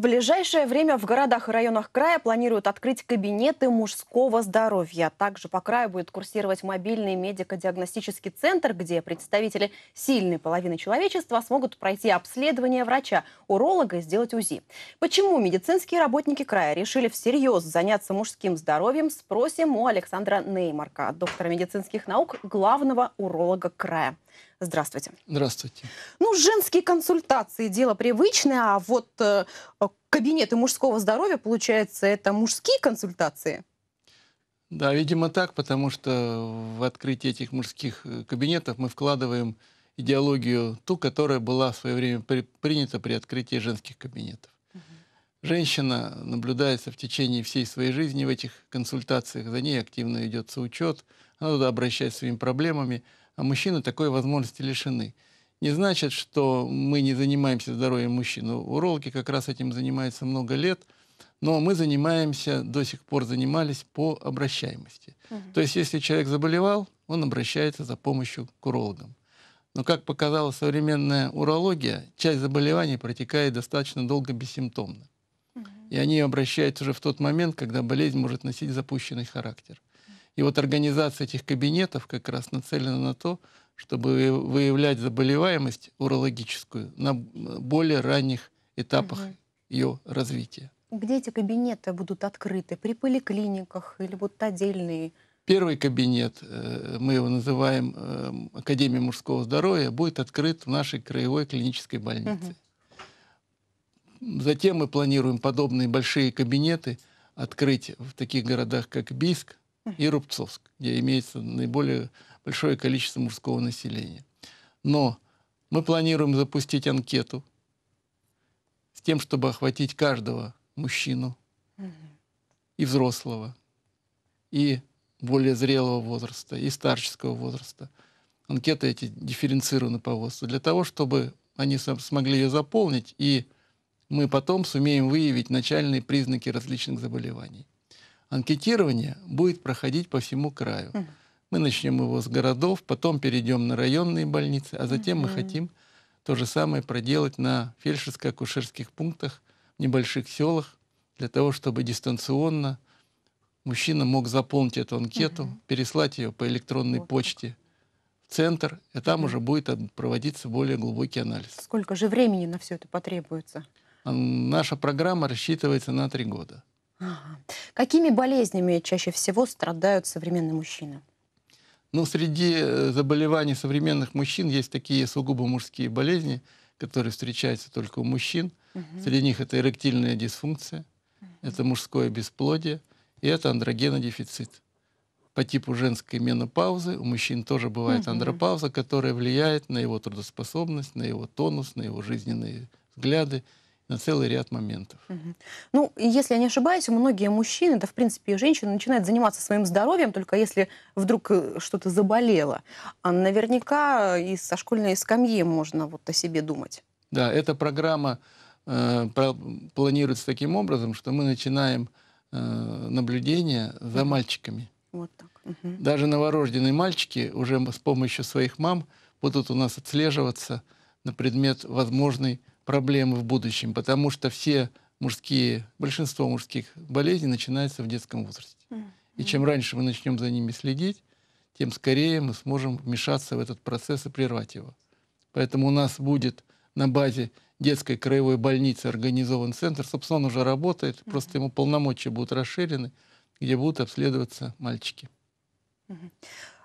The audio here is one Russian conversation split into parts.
В ближайшее время в городах и районах края планируют открыть кабинеты мужского здоровья. Также по краю будет курсировать мобильный медико-диагностический центр, где представители сильной половины человечества смогут пройти обследование врача, уролога и сделать УЗИ. Почему медицинские работники края решили всерьез заняться мужским здоровьем, спросим у Александра Неймарка, доктора медицинских наук, главного уролога края. Здравствуйте. Здравствуйте. Ну, женские консультации – дело привычное, а вот э, э, кабинеты мужского здоровья, получается, это мужские консультации? Да, видимо так, потому что в открытие этих мужских э, кабинетов мы вкладываем идеологию ту, которая была в свое время при, принята при открытии женских кабинетов. Женщина наблюдается в течение всей своей жизни в этих консультациях, за ней активно ведется учет, она туда обращается своими проблемами – а мужчины такой возможности лишены. Не значит, что мы не занимаемся здоровьем мужчин. Ну, Урологи как раз этим занимаются много лет, но мы занимаемся, до сих пор занимались по обращаемости. Угу. То есть, если человек заболевал, он обращается за помощью к урологам. Но, как показала современная урология, часть заболеваний протекает достаточно долго бессимптомно. Угу. И они обращаются уже в тот момент, когда болезнь может носить запущенный характер. И вот организация этих кабинетов как раз нацелена на то, чтобы выявлять заболеваемость урологическую на более ранних этапах угу. ее развития. Где эти кабинеты будут открыты? При поликлиниках или будут отдельные? Первый кабинет, э, мы его называем эм, Академия мужского здоровья, будет открыт в нашей краевой клинической больнице. Угу. Затем мы планируем подобные большие кабинеты открыть в таких городах, как Биск и Рубцовск, где имеется наиболее большое количество мужского населения. Но мы планируем запустить анкету с тем, чтобы охватить каждого мужчину и взрослого, и более зрелого возраста, и старческого возраста. Анкеты эти дифференцированы по возрасту для того, чтобы они смогли ее заполнить, и мы потом сумеем выявить начальные признаки различных заболеваний анкетирование будет проходить по всему краю. Мы начнем его с городов, потом перейдем на районные больницы, а затем мы хотим то же самое проделать на фельдшерско-акушерских пунктах, в небольших селах, для того, чтобы дистанционно мужчина мог заполнить эту анкету, переслать ее по электронной почте в центр, и там уже будет проводиться более глубокий анализ. Сколько же времени на все это потребуется? Наша программа рассчитывается на три года. Какими болезнями чаще всего страдают современные мужчины? Ну, среди э, заболеваний современных мужчин есть такие сугубо мужские болезни, которые встречаются только у мужчин. Угу. Среди них это эректильная дисфункция, угу. это мужское бесплодие и это андрогенодефицит. По типу женской менопаузы у мужчин тоже бывает угу. андропауза, которая влияет на его трудоспособность, на его тонус, на его жизненные взгляды на целый ряд моментов. Угу. Ну, если я не ошибаюсь, многие мужчины, да, в принципе, и женщины начинают заниматься своим здоровьем, только если вдруг э, что-то заболело. А наверняка э, и со школьной скамьи можно вот о себе думать. Да, эта программа э, планируется таким образом, что мы начинаем э, наблюдение за мальчиками. Вот так. Угу. Даже новорожденные мальчики уже с помощью своих мам будут у нас отслеживаться на предмет возможной проблемы в будущем, потому что все мужские, большинство мужских болезней начинается в детском возрасте. Mm-hmm. И чем раньше мы начнем за ними следить, тем скорее мы сможем вмешаться в этот процесс и прервать его. Поэтому у нас будет на базе детской краевой больницы организован центр. Собственно, он уже работает, mm-hmm. просто ему полномочия будут расширены, где будут обследоваться мальчики. Mm-hmm.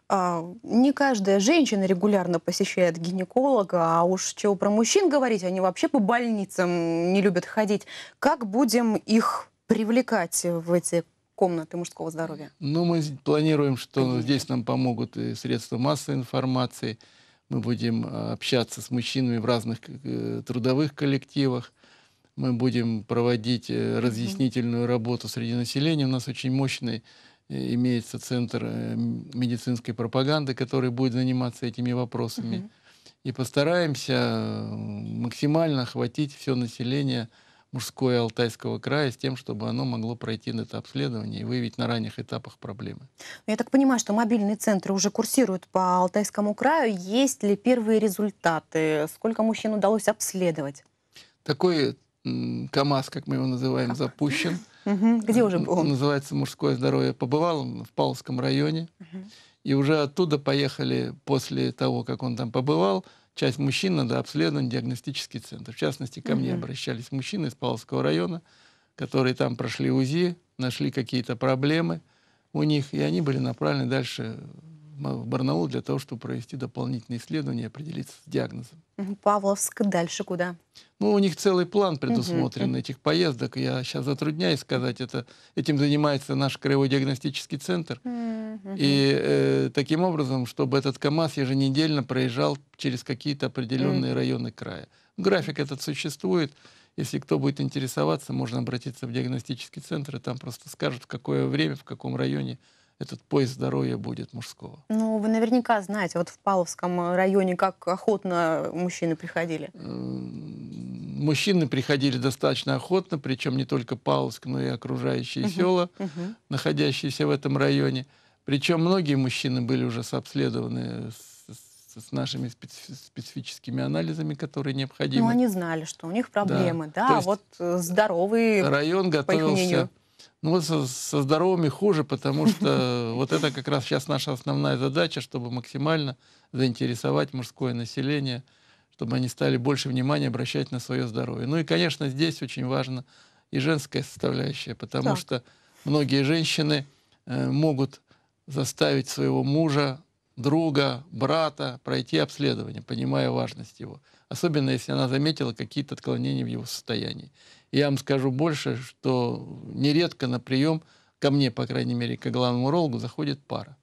А, не каждая женщина регулярно посещает гинеколога, а уж чего про мужчин говорить, они вообще по больницам не любят ходить. Как будем их привлекать в эти комнаты мужского здоровья? Ну, мы планируем, что Конечно. здесь нам помогут и средства массовой информации. Мы будем а, общаться с мужчинами в разных э, трудовых коллективах. Мы будем проводить э, разъяснительную работу среди населения. У нас очень мощный Э, имеется центр э, медицинской пропаганды, который будет заниматься этими вопросами. Угу. И постараемся э, максимально охватить все население мужское Алтайского края с тем, чтобы оно могло пройти на это обследование и выявить на ранних этапах проблемы. Ну, я так понимаю, что мобильные центры уже курсируют по Алтайскому краю. Есть ли первые результаты? Сколько мужчин удалось обследовать? Такой КАМАЗ, как мы его называем, запущен. Угу. Где уже был? Он называется «Мужское здоровье». Побывал он в Павловском районе. Угу. И уже оттуда поехали, после того, как он там побывал, часть мужчин надо обследовать диагностический центр. В частности, ко угу. мне обращались мужчины из Павловского района, которые там прошли УЗИ, нашли какие-то проблемы у них, и они были направлены дальше в Барнаул для того, чтобы провести дополнительные исследования и определиться с диагнозом. Павловск, дальше куда? Ну, у них целый план предусмотрен угу. этих поездок. Я сейчас затрудняюсь сказать, это, этим занимается наш краевой диагностический центр. Угу. И э, таким образом, чтобы этот КАМАЗ еженедельно проезжал через какие-то определенные угу. районы края. График этот существует. Если кто будет интересоваться, можно обратиться в диагностический центр, и там просто скажут, в какое время, в каком районе этот поезд здоровья будет мужского. Ну, вы наверняка знаете, вот в Павловском э, районе как охотно мужчины приходили. Мужчины приходили достаточно охотно, причем не только Павловск, но и окружающие села, находящиеся в этом районе. Причем многие мужчины были уже обследованы с, с нашими специ специфическими анализами, которые необходимы. Ну, они знали, что у них проблемы, да, да вот э, здоровый Район готовился ну вот со, со здоровыми хуже, потому что вот это как раз сейчас наша основная задача, чтобы максимально заинтересовать мужское население, чтобы они стали больше внимания обращать на свое здоровье. Ну и, конечно, здесь очень важно и женская составляющая, потому так. что многие женщины э, могут заставить своего мужа, друга, брата пройти обследование, понимая важность его. Особенно, если она заметила какие-то отклонения в его состоянии. Я вам скажу больше, что нередко на прием ко мне, по крайней мере, к главному урологу заходит пара.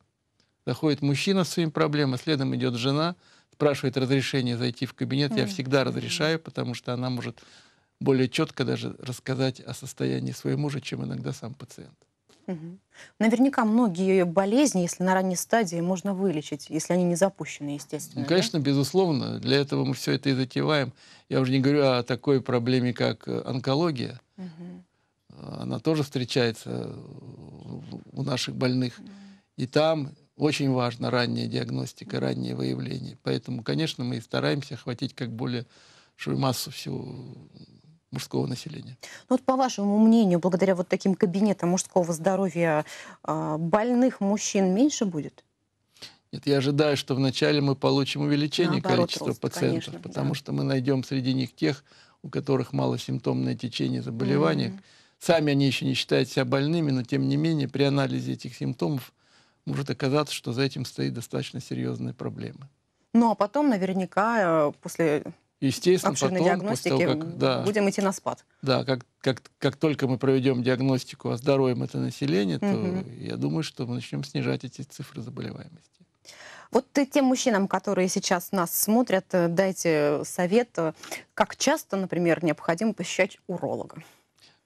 Заходит мужчина с своими проблемами, следом идет жена, спрашивает разрешение зайти в кабинет. Я всегда разрешаю, потому что она может более четко даже рассказать о состоянии своего мужа, чем иногда сам пациент. Наверняка многие болезни, если на ранней стадии, можно вылечить, если они не запущены, естественно. Ну, конечно, да? безусловно. Для этого мы все это и затеваем. Я уже не говорю о такой проблеме, как э, онкология. Она тоже встречается э, у наших больных. И там очень важна ранняя диагностика, раннее выявление. Поэтому, конечно, мы и стараемся охватить как более массу всего мужского населения. Ну вот по вашему мнению, благодаря вот таким кабинетам мужского здоровья а, больных мужчин меньше будет? Нет, я ожидаю, что вначале мы получим увеличение Наоборот, количества рост, пациентов, конечно, потому да. что мы найдем среди них тех, у которых малосимптомное течение заболевания. Mm-hmm. Сами они еще не считают себя больными, но тем не менее при анализе этих симптомов может оказаться, что за этим стоит достаточно серьезные проблемы. Ну а потом наверняка э, после Естественно, потом, диагностики того, как, да, будем идти на спад. Да, как, как, как только мы проведем диагностику, оздоровим это население, угу. то я думаю, что мы начнем снижать эти цифры заболеваемости. Вот тем мужчинам, которые сейчас нас смотрят, э, дайте совет, э, как часто, например, необходимо посещать уролога?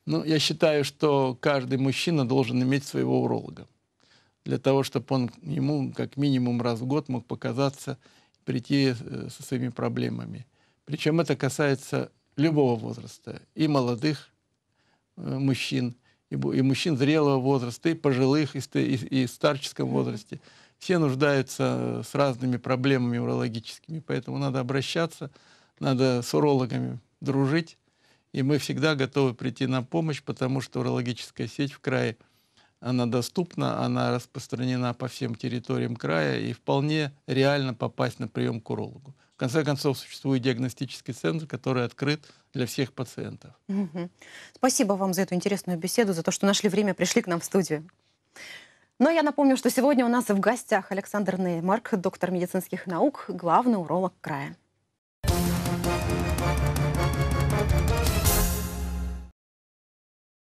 Ну, я считаю, что каждый мужчина должен иметь своего уролога. Для того, чтобы он ему как минимум раз в год мог показаться, прийти э, со своими проблемами. Причем это касается любого возраста, и молодых э, мужчин, и, мужчин зрелого возраста, и пожилых, и, в старческом возрасте. Все нуждаются э, с разными проблемами урологическими, поэтому надо обращаться, надо с урологами дружить, и мы всегда готовы прийти на помощь, потому что урологическая сеть в крае, она доступна, она распространена по всем территориям края, и вполне реально попасть на прием к урологу. В конце концов, существует диагностический центр, который открыт для всех пациентов. Угу. Спасибо вам за эту интересную беседу, за то, что нашли время, пришли к нам в студию. Но ну, а я напомню, что сегодня у нас в гостях Александр Неймарк, доктор медицинских наук, главный уролог края.